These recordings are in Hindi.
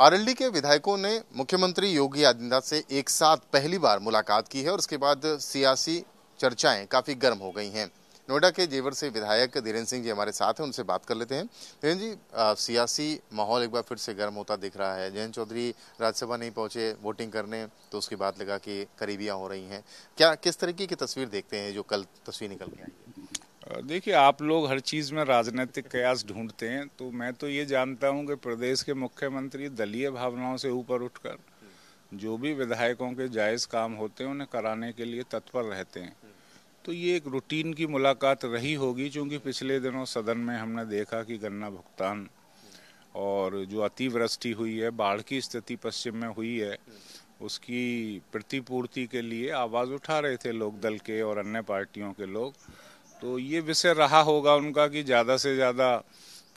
आरएलडी के विधायकों ने मुख्यमंत्री योगी आदित्यनाथ से एक साथ पहली बार मुलाकात की है और उसके बाद सियासी चर्चाएं काफ़ी गर्म हो गई हैं नोएडा के जेवर से विधायक धीरेन्द्र सिंह जी हमारे साथ हैं उनसे बात कर लेते हैं धीरेन्द्र जी आ, सियासी माहौल एक बार फिर से गर्म होता दिख रहा है जयंत चौधरी राज्यसभा नहीं पहुंचे वोटिंग करने तो उसके बाद लगा कि करीबियाँ हो रही हैं क्या किस तरीके की तस्वीर देखते हैं जो कल तस्वीर निकल के आई है देखिए आप लोग हर चीज़ में राजनीतिक कयास ढूंढते हैं तो मैं तो ये जानता हूं कि प्रदेश के मुख्यमंत्री दलीय भावनाओं से ऊपर उठकर जो भी विधायकों के जायज़ काम होते हैं उन्हें कराने के लिए तत्पर रहते हैं तो ये एक रूटीन की मुलाकात रही होगी क्योंकि पिछले दिनों सदन में हमने देखा कि गन्ना भुगतान और जो अतिवृष्टि हुई है बाढ़ की स्थिति पश्चिम में हुई है उसकी प्रतिपूर्ति के लिए आवाज़ उठा रहे थे लोकदल के और अन्य पार्टियों के लोग तो ये विषय रहा होगा उनका कि ज़्यादा से ज़्यादा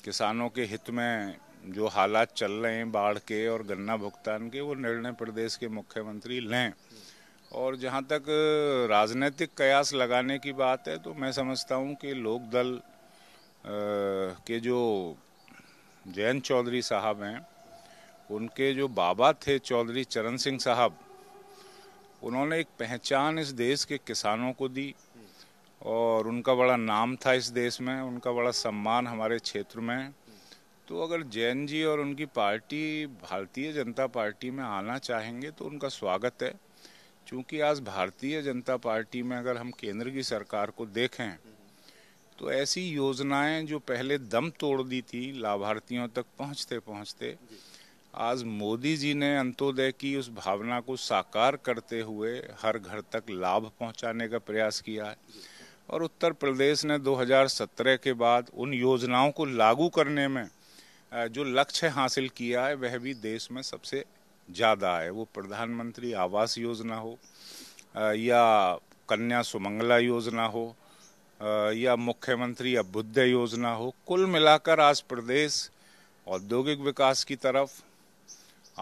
किसानों के हित में जो हालात चल रहे हैं बाढ़ के और गन्ना भुगतान के वो निर्णय प्रदेश के मुख्यमंत्री लें और जहाँ तक राजनीतिक कयास लगाने की बात है तो मैं समझता हूँ कि लोक दल के जो जयंत चौधरी साहब हैं उनके जो बाबा थे चौधरी चरण सिंह साहब उन्होंने एक पहचान इस देश के किसानों को दी और उनका बड़ा नाम था इस देश में उनका बड़ा सम्मान हमारे क्षेत्र में तो अगर जैन जी और उनकी पार्टी भारतीय जनता पार्टी में आना चाहेंगे तो उनका स्वागत है क्योंकि आज भारतीय जनता पार्टी में अगर हम केंद्र की सरकार को देखें तो ऐसी योजनाएं जो पहले दम तोड़ दी थी लाभार्थियों तक पहुंचते पहुंचते आज मोदी जी ने अंत्योदय की उस भावना को साकार करते हुए हर घर तक लाभ पहुंचाने का प्रयास किया है और उत्तर प्रदेश ने 2017 के बाद उन योजनाओं को लागू करने में जो लक्ष्य हासिल किया है वह भी देश में सबसे ज़्यादा है वो प्रधानमंत्री आवास योजना हो या कन्या सुमंगला योजना हो या मुख्यमंत्री अभ्युदय योजना हो कुल मिलाकर आज प्रदेश औद्योगिक विकास की तरफ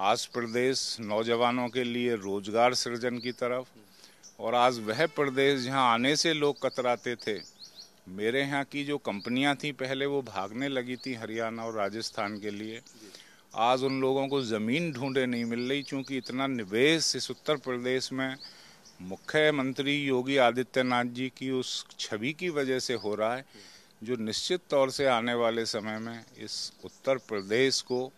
आज प्रदेश नौजवानों के लिए रोजगार सृजन की तरफ और आज वह प्रदेश जहाँ आने से लोग कतराते थे मेरे यहाँ की जो कंपनियाँ थी पहले वो भागने लगी थी हरियाणा और राजस्थान के लिए आज उन लोगों को ज़मीन ढूंढे नहीं मिल रही क्योंकि इतना निवेश इस उत्तर प्रदेश में मुख्यमंत्री योगी आदित्यनाथ जी की उस छवि की वजह से हो रहा है जो निश्चित तौर से आने वाले समय में इस उत्तर प्रदेश को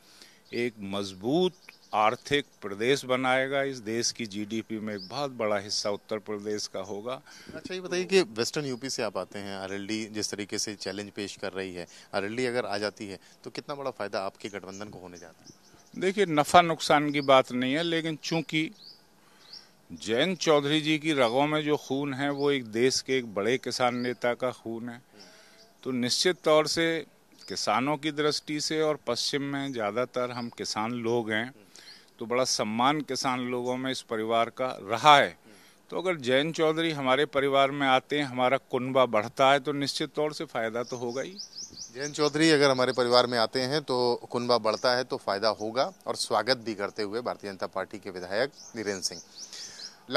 एक मजबूत आर्थिक प्रदेश बनाएगा इस देश की जीडीपी में एक बहुत बड़ा हिस्सा उत्तर प्रदेश का होगा अच्छा ये बताइए कि वेस्टर्न यूपी से आप आते हैं आरएलडी जिस तरीके से चैलेंज पेश कर रही है आरएलडी अगर आ जाती है तो कितना बड़ा फायदा आपके गठबंधन को होने जाता है देखिए नफा नुकसान की बात नहीं है लेकिन चूंकि जयंत चौधरी जी की रगों में जो खून है वो एक देश के एक बड़े किसान नेता का खून है तो निश्चित तौर से किसानों की दृष्टि से और पश्चिम में ज़्यादातर हम किसान लोग हैं तो बड़ा सम्मान किसान लोगों में इस परिवार का रहा है तो अगर जैन चौधरी हमारे परिवार में आते हैं हमारा कुनबा बढ़ता है तो निश्चित तौर से फ़ायदा तो होगा ही जैन चौधरी अगर हमारे परिवार में आते हैं तो कुनबा बढ़ता है तो फ़ायदा होगा और स्वागत भी करते हुए भारतीय जनता पार्टी के विधायक नीरेन्द्र सिंह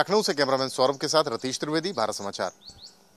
लखनऊ से कैमरामैन सौरभ के साथ रतीश त्रिवेदी भारत समाचार